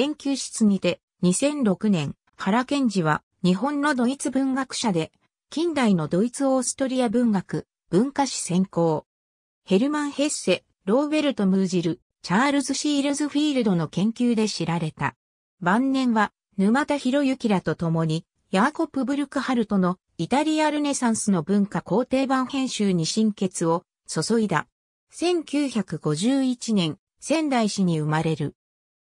研究室にて2006年原賢治は日本のドイツ文学者で近代のドイツオーストリア文学文化史専攻ヘルマン・ヘッセ、ローベルト・ムージル、チャールズ・シールズフィールドの研究で知られた。晩年は沼田博之らと共にヤーコプ・ブルクハルトのイタリアルネサンスの文化肯定版編集に心血を注いだ。1951年仙台市に生まれる。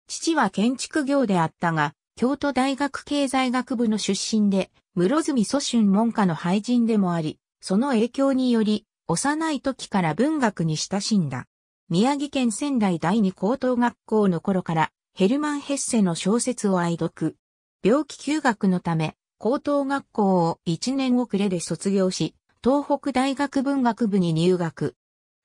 父は建築業であったが、京都大学経済学部の出身で、室住祖春門下の廃人でもあり、その影響により、幼い時から文学に親しんだ。宮城県仙台第二高等学校の頃から、ヘルマン・ヘッセの小説を愛読。病気休学のため、高等学校を1年遅れで卒業し、東北大学文学部に入学。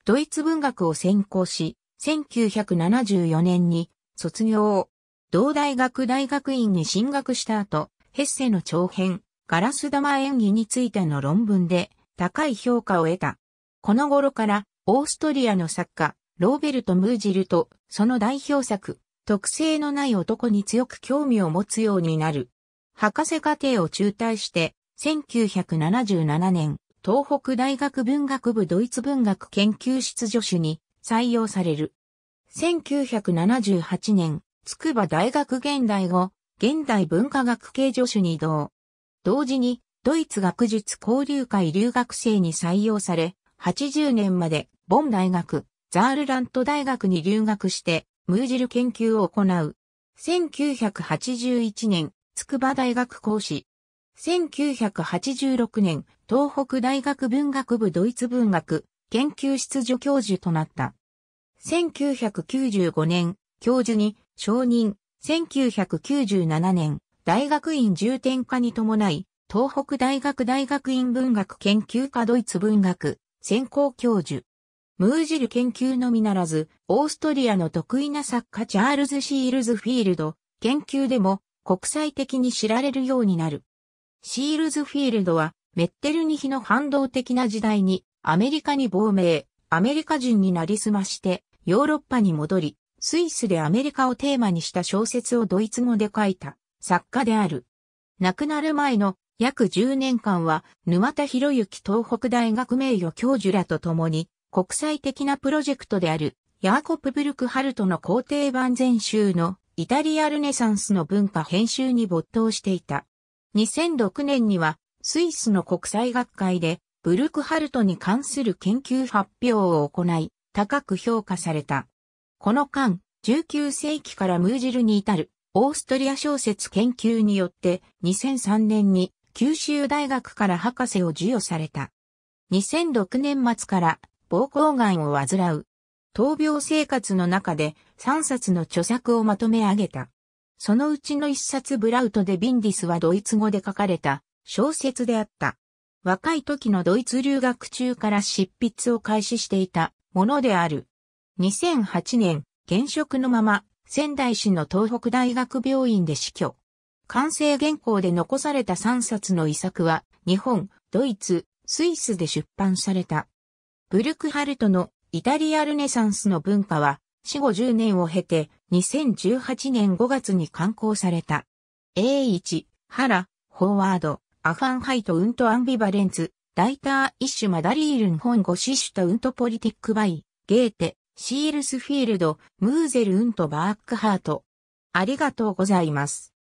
ドイツ文学を専攻し、1974年に卒業。同大学大学院に進学した後、ヘッセの長編、ガラス玉演技についての論文で高い評価を得た。この頃からオーストリアの作家、ローベルト・ムージルとその代表作、特性のない男に強く興味を持つようになる。博士課程を中退して、1977年、東北大学文学部ドイツ文学研究室助手に採用される。1978年、筑波大学現代語、現代文化学系助手に移動。同時に、ドイツ学術交流会留学生に採用され、80年まで、ボン大学、ザールラント大学に留学して、ムージル研究を行う。1981年、筑波大学講師。1986年、東北大学文学部ドイツ文学研究室助教授となった。1995年、教授に承認、1997年、大学院重点化に伴い、東北大学大学院文学研究科ドイツ文学、専攻教授。ムージル研究のみならず、オーストリアの得意な作家チャールズ・シールズ・フィールド、研究でも国際的に知られるようになる。シールズ・フィールドは、メッテルニヒの反動的な時代に、アメリカに亡命、アメリカ人になりすまして、ヨーロッパに戻り、スイスでアメリカをテーマにした小説をドイツ語で書いた作家である。亡くなる前の約10年間は沼田博之東北大学名誉教授らと共に国際的なプロジェクトであるヤーコプブルクハルトの皇帝版全集のイタリアルネサンスの文化編集に没頭していた。2006年にはスイスの国際学会でブルクハルトに関する研究発表を行い、高く評価された。この間、19世紀からムージルに至るオーストリア小説研究によって2003年に九州大学から博士を授与された。2006年末から膀胱癌を患う。闘病生活の中で3冊の著作をまとめ上げた。そのうちの1冊ブラウトでビンディスはドイツ語で書かれた小説であった。若い時のドイツ留学中から執筆を開始していたものである。2008年、現職のまま、仙台市の東北大学病院で死去。完成原稿で残された3冊の遺作は、日本、ドイツ、スイスで出版された。ブルクハルトのイタリアルネサンスの文化は、死後10年を経て、2018年5月に刊行された。A1、ハラ、ォーワード、アファンハイト・ウント・アンビバレンツ、ライター・イッシュ・マダリールン・本ゴシシュタ・ウント・ポリティック・バイ、ゲーテ、シールスフィールド、ムーゼル・ウント・バークハート。ありがとうございます。